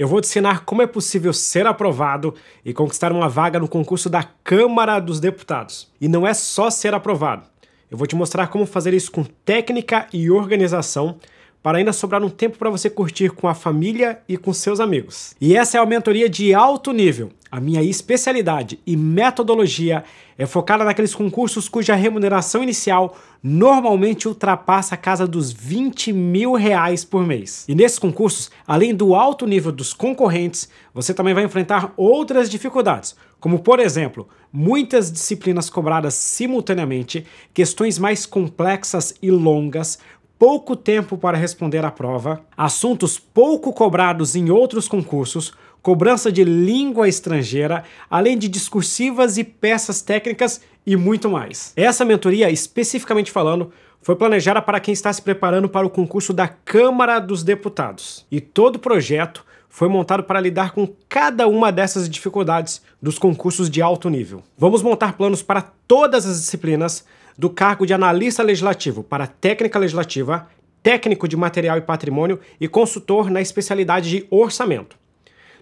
Eu vou te ensinar como é possível ser aprovado e conquistar uma vaga no concurso da Câmara dos Deputados. E não é só ser aprovado. Eu vou te mostrar como fazer isso com técnica e organização para ainda sobrar um tempo para você curtir com a família e com seus amigos. E essa é a mentoria de alto nível. A minha especialidade e metodologia é focada naqueles concursos cuja remuneração inicial normalmente ultrapassa a casa dos 20 mil reais por mês. E nesses concursos, além do alto nível dos concorrentes, você também vai enfrentar outras dificuldades, como por exemplo, muitas disciplinas cobradas simultaneamente, questões mais complexas e longas, pouco tempo para responder à prova, assuntos pouco cobrados em outros concursos, cobrança de língua estrangeira, além de discursivas e peças técnicas e muito mais. Essa mentoria, especificamente falando, foi planejada para quem está se preparando para o concurso da Câmara dos Deputados. E todo o projeto foi montado para lidar com cada uma dessas dificuldades dos concursos de alto nível. Vamos montar planos para todas as disciplinas do cargo de analista legislativo para técnica legislativa, técnico de material e patrimônio e consultor na especialidade de orçamento.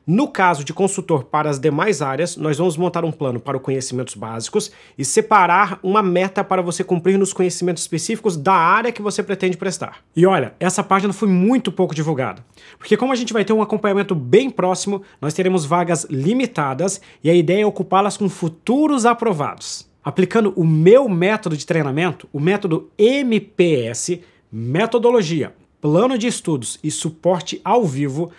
No caso de consultor para as demais áreas, nós vamos montar um plano para os conhecimentos básicos e separar uma meta para você cumprir nos conhecimentos específicos da área que você pretende prestar. E olha, essa página foi muito pouco divulgada, porque como a gente vai ter um acompanhamento bem próximo, nós teremos vagas limitadas e a ideia é ocupá-las com futuros aprovados aplicando o meu método de treinamento, o método MPS, metodologia, plano de estudos e suporte ao vivo,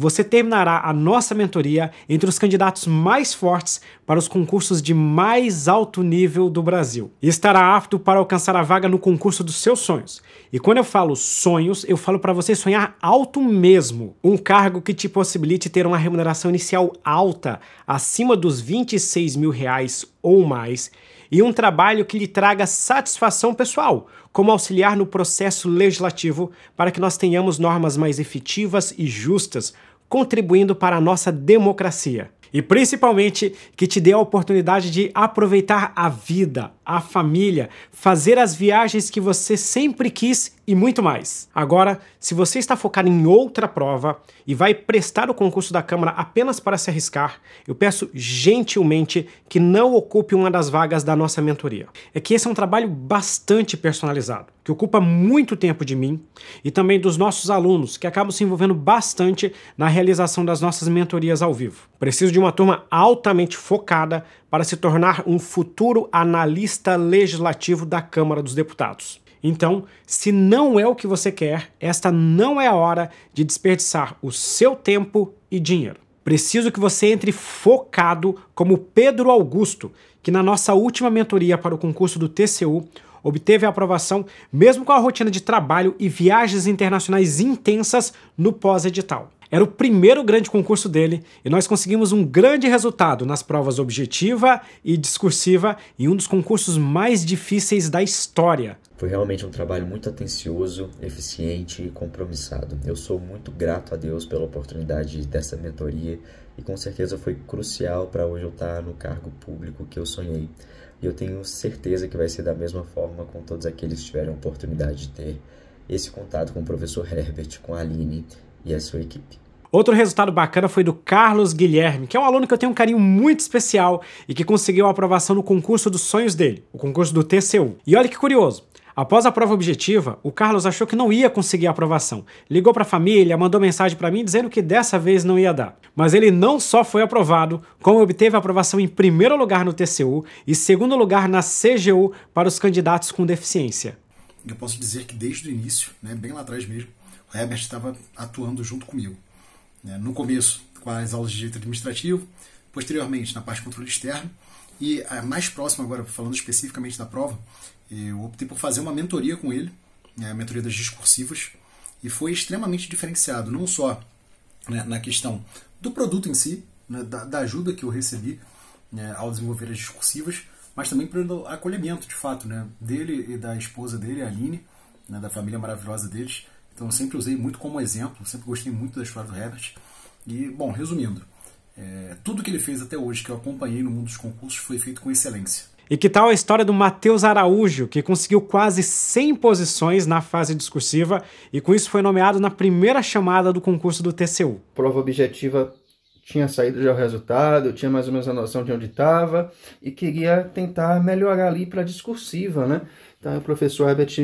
você terminará a nossa mentoria entre os candidatos mais fortes para os concursos de mais alto nível do Brasil. E estará apto para alcançar a vaga no concurso dos seus sonhos. E quando eu falo sonhos, eu falo para você sonhar alto mesmo. Um cargo que te possibilite ter uma remuneração inicial alta, acima dos 26 mil reais ou mais, e um trabalho que lhe traga satisfação pessoal, como auxiliar no processo legislativo para que nós tenhamos normas mais efetivas e justas contribuindo para a nossa democracia. E principalmente que te dê a oportunidade de aproveitar a vida, a família, fazer as viagens que você sempre quis e muito mais. Agora, se você está focado em outra prova e vai prestar o concurso da Câmara apenas para se arriscar, eu peço gentilmente que não ocupe uma das vagas da nossa mentoria. É que esse é um trabalho bastante personalizado, que ocupa muito tempo de mim e também dos nossos alunos, que acabam se envolvendo bastante na realização das nossas mentorias ao vivo. Preciso de uma turma altamente focada para se tornar um futuro analista legislativo da Câmara dos Deputados. Então, se não é o que você quer, esta não é a hora de desperdiçar o seu tempo e dinheiro. Preciso que você entre focado como Pedro Augusto, que na nossa última mentoria para o concurso do TCU obteve a aprovação mesmo com a rotina de trabalho e viagens internacionais intensas no pós-edital. Era o primeiro grande concurso dele e nós conseguimos um grande resultado nas provas objetiva e discursiva em um dos concursos mais difíceis da história. Foi realmente um trabalho muito atencioso, eficiente e compromissado. Eu sou muito grato a Deus pela oportunidade dessa mentoria e com certeza foi crucial para hoje eu estar no cargo público que eu sonhei. E eu tenho certeza que vai ser da mesma forma com todos aqueles que tiverem a oportunidade de ter esse contato com o professor Herbert, com a Aline e a sua equipe. Outro resultado bacana foi do Carlos Guilherme, que é um aluno que eu tenho um carinho muito especial e que conseguiu a aprovação no concurso dos sonhos dele, o concurso do TCU. E olha que curioso, Após a prova objetiva, o Carlos achou que não ia conseguir a aprovação. Ligou para a família, mandou mensagem para mim dizendo que dessa vez não ia dar. Mas ele não só foi aprovado, como obteve a aprovação em primeiro lugar no TCU e segundo lugar na CGU para os candidatos com deficiência. Eu posso dizer que desde o início, né, bem lá atrás mesmo, o Herbert estava atuando junto comigo. Né? No começo, com as aulas de direito administrativo, posteriormente na parte de controle externo, e a mais próxima agora, falando especificamente da prova, eu optei por fazer uma mentoria com ele, né? a mentoria das discursivas, e foi extremamente diferenciado, não só né, na questão do produto em si, né, da, da, ajuda que eu recebi né, ao desenvolver as discursivas, mas também pelo acolhimento, de fato, né, dele e da esposa dele, a Aline, né, da família maravilhosa deles, então sempre usei muito como exemplo, sempre gostei muito da história do Herbert. E, bom, resumindo, é, tudo que ele fez até hoje que eu acompanhei no mundo dos concursos foi feito com excelência. E que tal a história do Matheus Araújo, que conseguiu quase 100 posições na fase discursiva e com isso foi nomeado na primeira chamada do concurso do TCU? Prova objetiva tinha saído já o resultado, tinha mais ou menos a noção de onde estava e queria tentar melhorar ali para a discursiva, né? Então o professor Herbert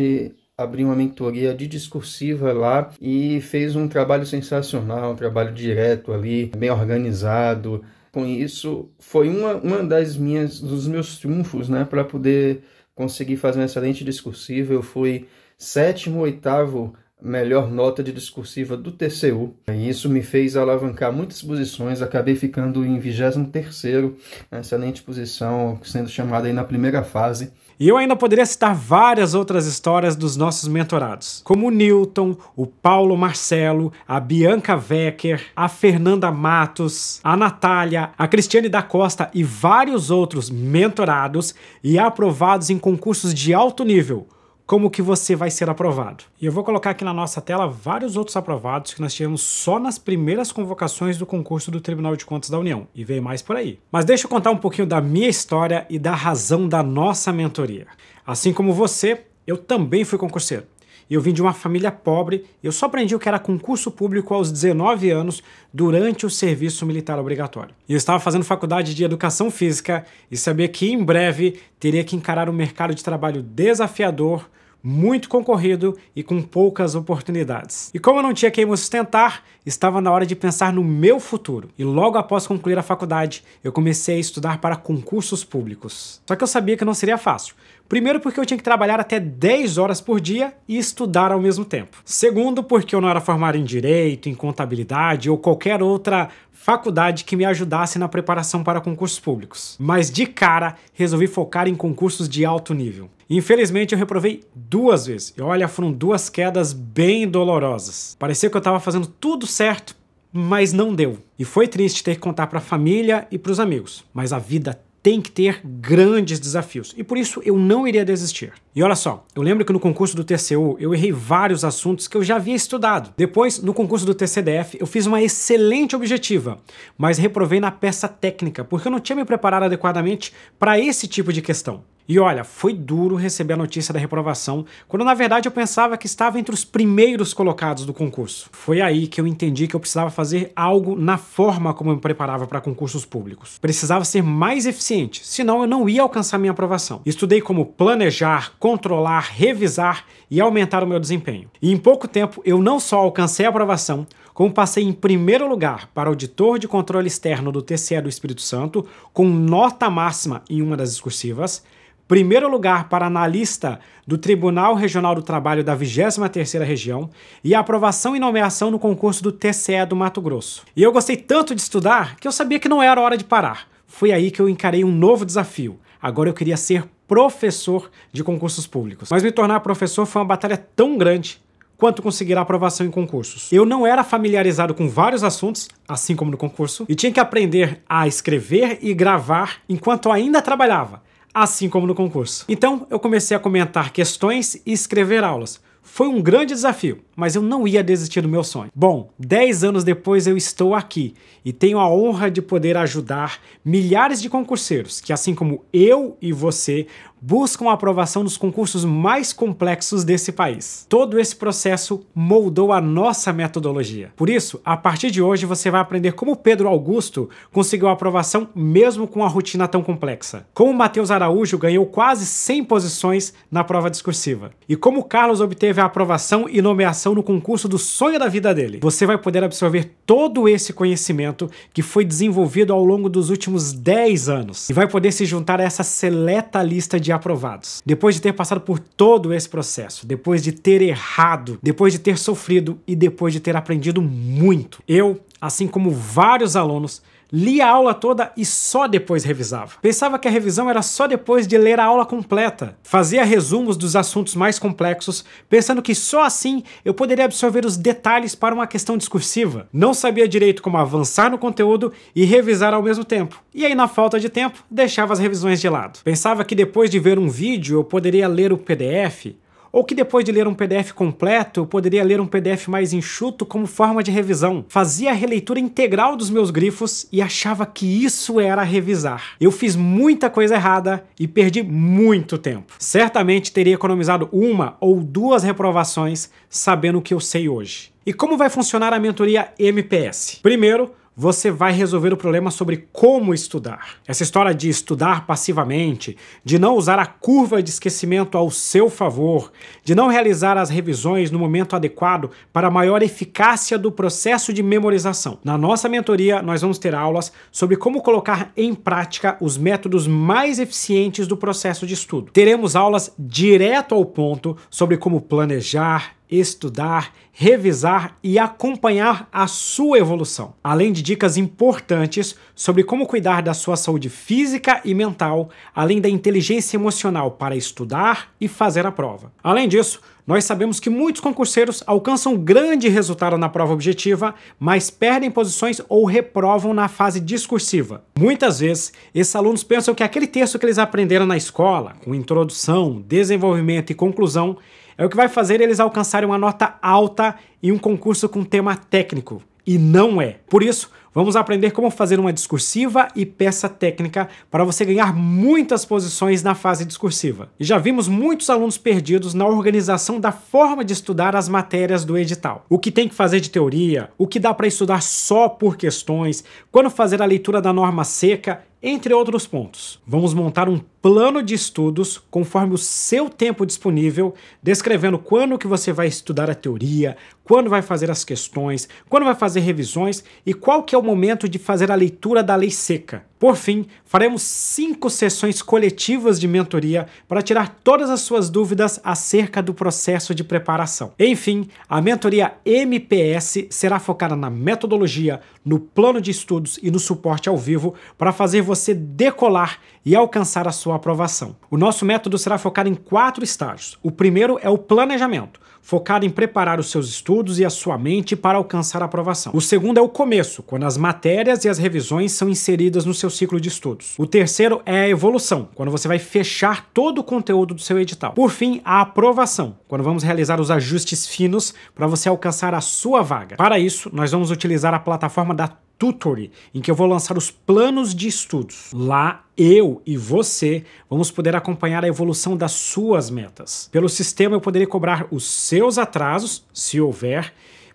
abriu uma mentoria de discursiva lá e fez um trabalho sensacional, um trabalho direto ali, bem organizado. Com isso, foi uma, uma das minhas dos meus triunfos, né, para poder conseguir fazer uma excelente discursiva. Eu fui sétimo, oitavo melhor nota de discursiva do TCU. E isso me fez alavancar muitas posições, acabei ficando em 23 terceiro excelente posição, sendo chamado aí na primeira fase e eu ainda poderia citar várias outras histórias dos nossos mentorados, como o Newton, o Paulo Marcelo, a Bianca Wecker, a Fernanda Matos, a Natália, a Cristiane da Costa e vários outros mentorados e aprovados em concursos de alto nível, como que você vai ser aprovado. E eu vou colocar aqui na nossa tela vários outros aprovados que nós tivemos só nas primeiras convocações do concurso do Tribunal de Contas da União, e vem mais por aí. Mas deixa eu contar um pouquinho da minha história e da razão da nossa mentoria. Assim como você, eu também fui concurseiro. Eu vim de uma família pobre, eu só aprendi o que era concurso público aos 19 anos durante o serviço militar obrigatório. Eu estava fazendo faculdade de educação física e sabia que em breve teria que encarar um mercado de trabalho desafiador, muito concorrido e com poucas oportunidades. E como eu não tinha quem me sustentar, estava na hora de pensar no meu futuro. E logo após concluir a faculdade, eu comecei a estudar para concursos públicos. Só que eu sabia que não seria fácil Primeiro, porque eu tinha que trabalhar até 10 horas por dia e estudar ao mesmo tempo. Segundo, porque eu não era formado em direito, em contabilidade ou qualquer outra faculdade que me ajudasse na preparação para concursos públicos. Mas de cara, resolvi focar em concursos de alto nível. Infelizmente, eu reprovei duas vezes. E olha, foram duas quedas bem dolorosas. Parecia que eu estava fazendo tudo certo, mas não deu. E foi triste ter que contar para a família e para os amigos. Mas a vida tem que ter grandes desafios. E por isso eu não iria desistir. E olha só, eu lembro que no concurso do TCU eu errei vários assuntos que eu já havia estudado. Depois, no concurso do TCDF, eu fiz uma excelente objetiva, mas reprovei na peça técnica, porque eu não tinha me preparado adequadamente para esse tipo de questão. E olha, foi duro receber a notícia da reprovação, quando na verdade eu pensava que estava entre os primeiros colocados do concurso. Foi aí que eu entendi que eu precisava fazer algo na forma como eu me preparava para concursos públicos. Precisava ser mais eficiente, senão eu não ia alcançar minha aprovação. Estudei como planejar, controlar, revisar e aumentar o meu desempenho. E em pouco tempo eu não só alcancei a aprovação, como passei em primeiro lugar para auditor de controle externo do TCE do Espírito Santo, com nota máxima em uma das discursivas, primeiro lugar para analista do Tribunal Regional do Trabalho da 23ª Região e a aprovação e nomeação no concurso do TCE do Mato Grosso. E eu gostei tanto de estudar que eu sabia que não era hora de parar. Foi aí que eu encarei um novo desafio. Agora eu queria ser professor de concursos públicos. Mas me tornar professor foi uma batalha tão grande quanto conseguir a aprovação em concursos. Eu não era familiarizado com vários assuntos, assim como no concurso, e tinha que aprender a escrever e gravar enquanto ainda trabalhava assim como no concurso. Então eu comecei a comentar questões e escrever aulas. Foi um grande desafio, mas eu não ia desistir do meu sonho. Bom, 10 anos depois eu estou aqui e tenho a honra de poder ajudar milhares de concurseiros que, assim como eu e você, buscam a aprovação nos concursos mais complexos desse país. Todo esse processo moldou a nossa metodologia. Por isso, a partir de hoje você vai aprender como Pedro Augusto conseguiu a aprovação mesmo com a rotina tão complexa. Como Matheus Araújo ganhou quase 100 posições na prova discursiva. E como Carlos obteve a aprovação e nomeação no concurso do sonho da vida dele. Você vai poder absorver todo esse conhecimento que foi desenvolvido ao longo dos últimos 10 anos e vai poder se juntar a essa seleta lista de aprovados. Depois de ter passado por todo esse processo, depois de ter errado, depois de ter sofrido e depois de ter aprendido muito, eu, assim como vários alunos, lia a aula toda e só depois revisava. Pensava que a revisão era só depois de ler a aula completa. Fazia resumos dos assuntos mais complexos, pensando que só assim eu poderia absorver os detalhes para uma questão discursiva. Não sabia direito como avançar no conteúdo e revisar ao mesmo tempo. E aí, na falta de tempo, deixava as revisões de lado. Pensava que depois de ver um vídeo eu poderia ler o PDF, ou que depois de ler um PDF completo, eu poderia ler um PDF mais enxuto como forma de revisão. Fazia a releitura integral dos meus grifos e achava que isso era revisar. Eu fiz muita coisa errada e perdi muito tempo. Certamente teria economizado uma ou duas reprovações sabendo o que eu sei hoje. E como vai funcionar a mentoria MPS? Primeiro, você vai resolver o problema sobre como estudar. Essa história de estudar passivamente, de não usar a curva de esquecimento ao seu favor, de não realizar as revisões no momento adequado para maior eficácia do processo de memorização. Na nossa mentoria, nós vamos ter aulas sobre como colocar em prática os métodos mais eficientes do processo de estudo. Teremos aulas direto ao ponto sobre como planejar, estudar, revisar e acompanhar a sua evolução, além de dicas importantes sobre como cuidar da sua saúde física e mental, além da inteligência emocional para estudar e fazer a prova. Além disso, nós sabemos que muitos concurseiros alcançam grande resultado na prova objetiva, mas perdem posições ou reprovam na fase discursiva. Muitas vezes, esses alunos pensam que aquele texto que eles aprenderam na escola, com introdução, desenvolvimento e conclusão, é o que vai fazer eles alcançarem uma nota alta em um concurso com tema técnico. E não é. Por isso, Vamos aprender como fazer uma discursiva e peça técnica para você ganhar muitas posições na fase discursiva. E já vimos muitos alunos perdidos na organização da forma de estudar as matérias do edital. O que tem que fazer de teoria, o que dá para estudar só por questões, quando fazer a leitura da norma seca entre outros pontos. Vamos montar um plano de estudos conforme o seu tempo disponível, descrevendo quando que você vai estudar a teoria, quando vai fazer as questões, quando vai fazer revisões e qual que é o momento de fazer a leitura da lei seca. Por fim, faremos cinco sessões coletivas de mentoria para tirar todas as suas dúvidas acerca do processo de preparação. Enfim, a mentoria MPS será focada na metodologia, no plano de estudos e no suporte ao vivo para fazer você decolar e alcançar a sua aprovação. O nosso método será focado em quatro estágios. O primeiro é o planejamento, focado em preparar os seus estudos e a sua mente para alcançar a aprovação. O segundo é o começo, quando as matérias e as revisões são inseridas no seu ciclo de estudos. O terceiro é a evolução, quando você vai fechar todo o conteúdo do seu edital. Por fim, a aprovação, quando vamos realizar os ajustes finos para você alcançar a sua vaga. Para isso, nós vamos utilizar a plataforma da Tutory, em que eu vou lançar os planos de estudos. Lá eu e você vamos poder acompanhar a evolução das suas metas. Pelo sistema eu poderei cobrar os seus atrasos, se houver,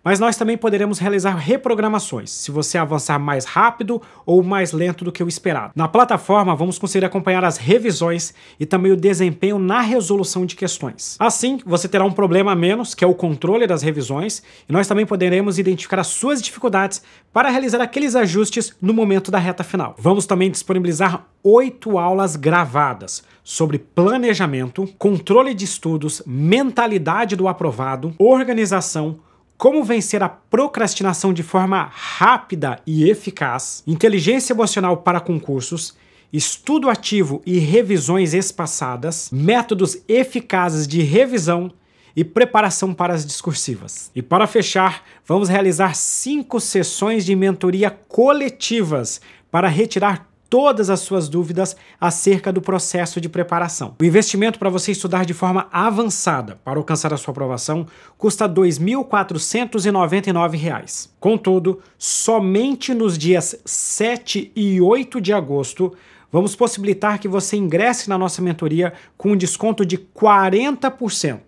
mas nós também poderemos realizar reprogramações, se você avançar mais rápido ou mais lento do que o esperado. Na plataforma, vamos conseguir acompanhar as revisões e também o desempenho na resolução de questões. Assim, você terá um problema a menos, que é o controle das revisões, e nós também poderemos identificar as suas dificuldades para realizar aqueles ajustes no momento da reta final. Vamos também disponibilizar oito aulas gravadas sobre planejamento, controle de estudos, mentalidade do aprovado, organização, como vencer a procrastinação de forma rápida e eficaz, inteligência emocional para concursos, estudo ativo e revisões espaçadas, métodos eficazes de revisão e preparação para as discursivas. E para fechar, vamos realizar cinco sessões de mentoria coletivas para retirar todas as suas dúvidas acerca do processo de preparação. O investimento para você estudar de forma avançada para alcançar a sua aprovação custa R$ 2.499. Contudo, somente nos dias 7 e 8 de agosto vamos possibilitar que você ingresse na nossa mentoria com um desconto de 40%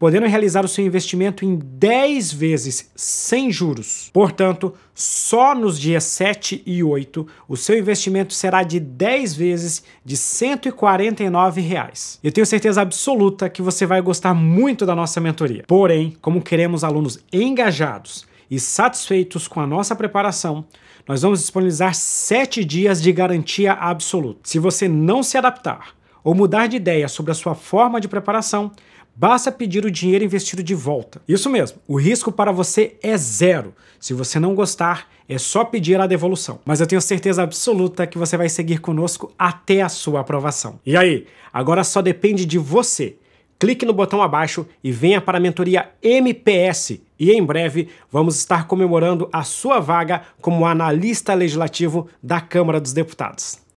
podendo realizar o seu investimento em 10 vezes sem juros. Portanto, só nos dias 7 e 8, o seu investimento será de 10 vezes de R$ Reais. Eu tenho certeza absoluta que você vai gostar muito da nossa mentoria. Porém, como queremos alunos engajados e satisfeitos com a nossa preparação, nós vamos disponibilizar 7 dias de garantia absoluta. Se você não se adaptar, ou mudar de ideia sobre a sua forma de preparação, basta pedir o dinheiro investido de volta. Isso mesmo, o risco para você é zero. Se você não gostar, é só pedir a devolução. Mas eu tenho certeza absoluta que você vai seguir conosco até a sua aprovação. E aí, agora só depende de você. Clique no botão abaixo e venha para a mentoria MPS. E em breve vamos estar comemorando a sua vaga como analista legislativo da Câmara dos Deputados.